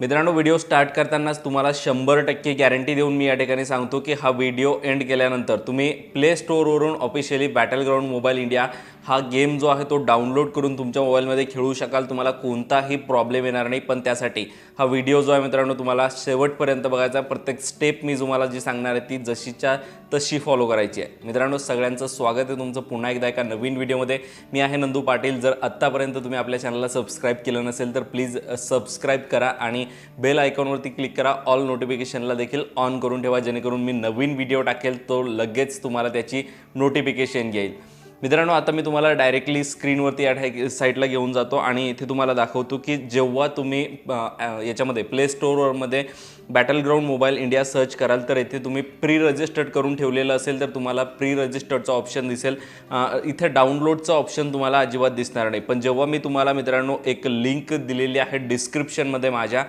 मित्रांनो video start करतानाच तुम्हाला शंभर टक्के गॅरंटी देऊन मी या ठिकाणी सांगतो की हा व्हिडिओ एंड केल्यानंतर तुम्ही प्ले स्टोअरवरून officially battle ground mobile India हा गेम जो आहे तो डाउनलोड करून तुमच्या मोबाईलमध्ये खेळू शकाल तुम्हाला कोणताही प्रॉब्लेम येणार नाही पण त्यासाठी हा व्हिडिओ जो आहे मित्रांनो तुम्हाला शेवटपर्यंत बघायचा प्रत्येक स्टेप मी तुम्हाला जी सांगणार आहे ती जशीच्या तशी फॉलो करायची आहे मित्रांनो सगळ्यांचं स्वागत आहे तुमचं पुन्हा एकदा एका नवीन व्हिडिओमध्ये मी आहे नंदू पाटील जर आत्तापर्यंत तुम्ही आपल्या चॅनलला सबस्क्राईब केलं नसेल तर प्लीज सबस्क्राईब करा आणि बेल आयकॉनवरती क्लिक करा ऑल नोटिफिकेशनला देखील ऑन करून ठेवा जेणेकरून मी नवीन व्हिडिओ टाकेल तो लगेच तुम्हाला त्याची नोटिफिकेशन येईल मित्रांनो आता मी तुम्हाला डायरेक्टली स्क्रीनवरती या साईटला घेऊन जातो आणि इथे तुम्हाला दाखवतो की जेव्हा तुम्ही याच्यामध्ये प्ले स्टोअरमध्ये battle ground mobile India search कराल तर इथे तुम्ही प्री रजिस्टर्ड करून ठेवलेलं असेल तर तुम्हाला प्री रजिस्टर्डचा ऑप्शन दिसेल इथे डाउनलोडचा ऑप्शन तुम्हाला अजिबात दिसणार नाही पण जेव्हा मी तुम्हाला मित्रांनो एक लिंक दिलेली आहे डिस्क्रिप्शनमध्ये माझ्या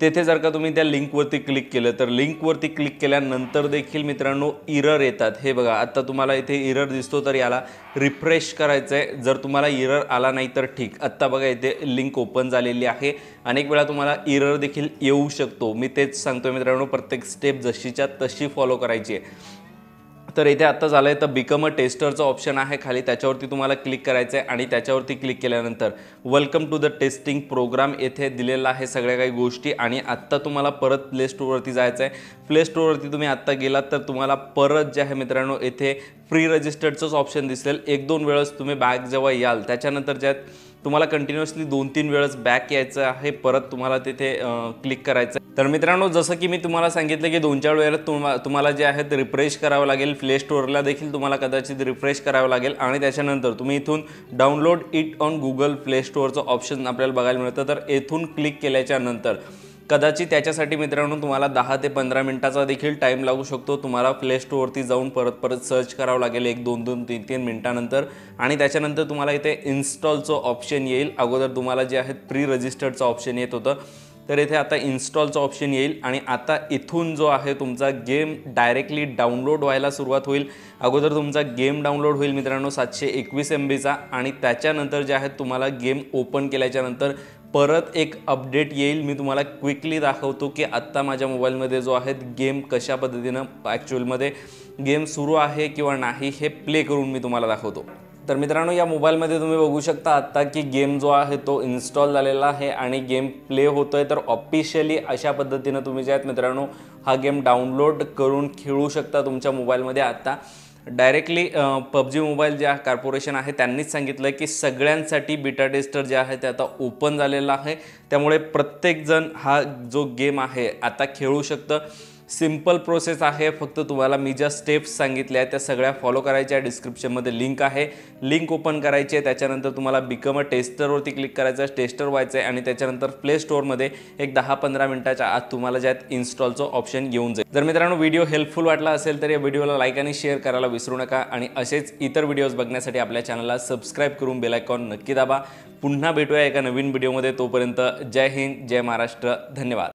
तेथे जर का तुम्ही त्या लिंकवरती क्लिक केलं तर लिंकवरती क्लिक केल्यानंतर देखील मित्रांनो इरर येतात हे बघा आत्ता तुम्हाला इथे इरर दिसतो तर याला रिफ्रेश करायचं आहे जर तुम्हाला इरर आला नाही तर ठीक आत्ता बघा इथे लिंक ओपन झालेली आहे अनेक वेळा तुम्हाला इरर देखील येऊ शकतो मी तेच सांगतो मित्रांनो प्रत्येक स्टेप जशीच्या तशी फॉलो करायची आहे तर इथे आत्ता झालं आहे तर बिकम अ टेस्टरचं ऑप्शन आहे खाली त्याच्यावरती तुम्हाला क्लिक करायचं आहे आणि त्याच्यावरती क्लिक केल्यानंतर welcome to the testing program येथे दिलेला आहे सगळ्या काही गोष्टी आणि आत्ता तुम्हाला परत प्ले स्टोरवरती जायचं आहे प्ले स्टोरवरती तुम्ही आत्ता गेलात तर तुम्हाला परत जे आहे मित्रांनो येथे प्री रजिस्टर्डचंच ऑप्शन दिसेल एक दोन वेळेस तुम्ही बॅग जेव्हा याल त्याच्यानंतर ज्यात तुम्हाला कंटिन्युअसली दोन तीन वेळेस बॅक यायचं आहे परत तुम्हाला तिथे क्लिक करायचं तर मित्रांनो जसं की मी तुम्हाला सांगितलं की दोन चार वेळेला तुम्हा तुम्हाला जे आहे ते रिफ्रेश करावं लागेल प्ले स्टोअरला देखील तुम्हाला कदाचित रिफ्रेश करावं लागेल आणि त्याच्यानंतर तुम्ही इथून download it on Google play स्टोअरचं ऑप्शन आपल्याला बघायला मिळतं तर इथून क्लिक केल्याच्यानंतर कदाचित त्याच्यासाठी मित्रांनो तुम्हाला दहा ते पंधरा मिनिटाचा देखील टाईम लागू शकतो तुम्हाला प्ले स्टोअरवरती जाऊन परत परत सर्च करावं लागेल एक दोन दोन तीन तीन मिनटानंतर आणि त्याच्यानंतर तुम्हाला इथे इन्स्टॉलचं ऑप्शन येईल अगोदर तुम्हाला जे आहेत प्री रजिस्टर्डचं ऑप्शन येत होतं तर इथे आता इन्स्टॉलचं ऑप्शन येईल आणि आता इथून जो आहे तुमचा गेम डायरेक्टली डाउनलोड व्हायला सुरुवात होईल अगोदर तुमचा गेम डाउनलोड होईल मित्रांनो सातशे एकवीस एम बीचा आणि त्याच्यानंतर जे आहे तुम्हाला गेम ओपन केल्याच्यानंतर परत एक अपडेट येईल मी तुम्हाला क्विकली दाखवतो की आत्ता माझ्या मोबाईलमध्ये जो आहे गेम कशा पद्धतीनं ॲक्च्युअलमध्ये गेम सुरू आहे किंवा नाही हे प्ले करून मी तुम्हाला दाखवतो तर मित्रांनो या मोबाईलमध्ये तुम्ही बघू शकता आत्ता की गेम जो आहे तो इन्स्टॉल झालेला आहे आणि गेम प्ले होतो आहे तर ऑफिशियली अशा पद्धतीनं तुम्ही जे आहेत मित्रांनो हा गेम डाउनलोड करून खेळू शकता तुमच्या मोबाईलमध्ये आत्ता डायरेक्टली पबजी मोबाईल ज्या कॉर्पोरेशन आहे त्यांनीच सांगितलं की सगळ्यांसाठी बीटा टेस्टर जे आहे ते आता ओपन झालेलं आहे त्यामुळे प्रत्येकजण हा जो गेम आहे आता खेळू शकतं सिम्पल प्रोसेस आहे फक्त तुम्हाला मी ज्या स्टेप्स सांगितल्या त्या सगळ्या फॉलो करायच्या डिस्क्रिप्शनमध्ये लिंक आहे लिंक ओपन करायची आहे त्याच्यानंतर तुम्हाला बिकम अ टेस्टरवरती क्लिक करायचं आहे टेस्टर व्हायचं आहे आणि त्याच्यानंतर प्ले स्टोअरमध्ये एक दहा पंधरा मिनिटाच्या आत तुम्हाला ज्यात इन्स्टॉलचं ऑप्शन येऊन जाईल जर मित्रांनो व्हिडिओ हेल्पफुल वाटला असेल तर या व्हिडिओला लाईक आणि शेअर करायला विसरू नका आणि असेच इतर व्हिडिओज बघण्यासाठी आपल्या चॅनलला सबस्क्राईब करून बेलायकॉन नक्की दाबा पुन्हा भेटूया एका नवीन व्हिडिओमध्ये तोपर्यंत जय हिंद जय महाराष्ट्र धन्यवाद